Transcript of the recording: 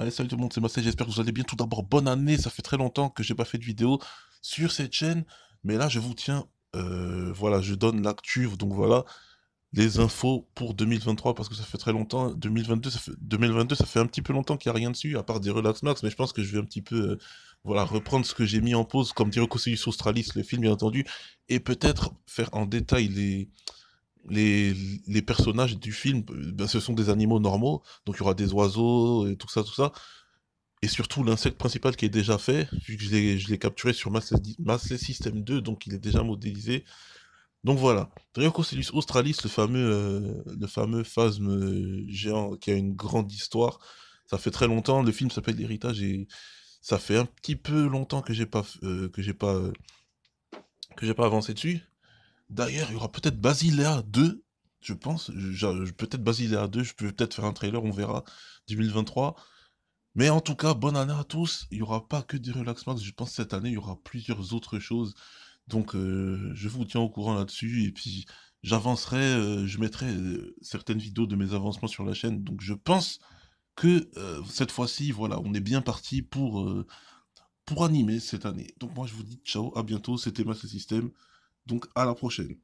Allez, salut tout le monde, c'est Massé, j'espère que vous allez bien. Tout d'abord, bonne année, ça fait très longtemps que j'ai pas fait de vidéo sur cette chaîne, mais là, je vous tiens, euh, voilà, je donne l'actu, donc voilà, les infos pour 2023, parce que ça fait très longtemps, 2022, ça fait, 2022, ça fait un petit peu longtemps qu'il n'y a rien dessus, à part des Relax Max, mais je pense que je vais un petit peu, euh, voilà, reprendre ce que j'ai mis en pause, comme dirait Conseillus Australis, le film, bien entendu, et peut-être faire en détail les les, personnages du film, ben, ce sont des animaux normaux, donc il y aura des oiseaux et tout ça, tout ça. Et surtout, l'insecte principal qui est déjà fait, vu que je l'ai capturé sur Mass, System 2, donc il est déjà modélisé. Donc voilà. Dryococelus australis, le fameux, euh, le fameux phasme euh, géant qui a une grande histoire. Ça fait très longtemps, le film s'appelle L'Héritage et ça fait un petit peu longtemps que j'ai pas, euh, que j'ai pas, que j'ai pas avancé dessus. D'ailleurs, il y aura peut-être Basilea 2, je pense. Peut-être Basilea 2, je peux peut-être faire un trailer, on verra, 2023. Mais en tout cas, bonne année à tous. Il n'y aura pas que des Relax Max, je pense que cette année, il y aura plusieurs autres choses. Donc, euh, je vous tiens au courant là-dessus. Et puis, j'avancerai, euh, je mettrai euh, certaines vidéos de mes avancements sur la chaîne. Donc, je pense que cette fois-ci, voilà, on est bien parti pour, pour animer cette année. Donc, moi, je vous dis ciao, à bientôt. C'était Master System. Donc à la prochaine.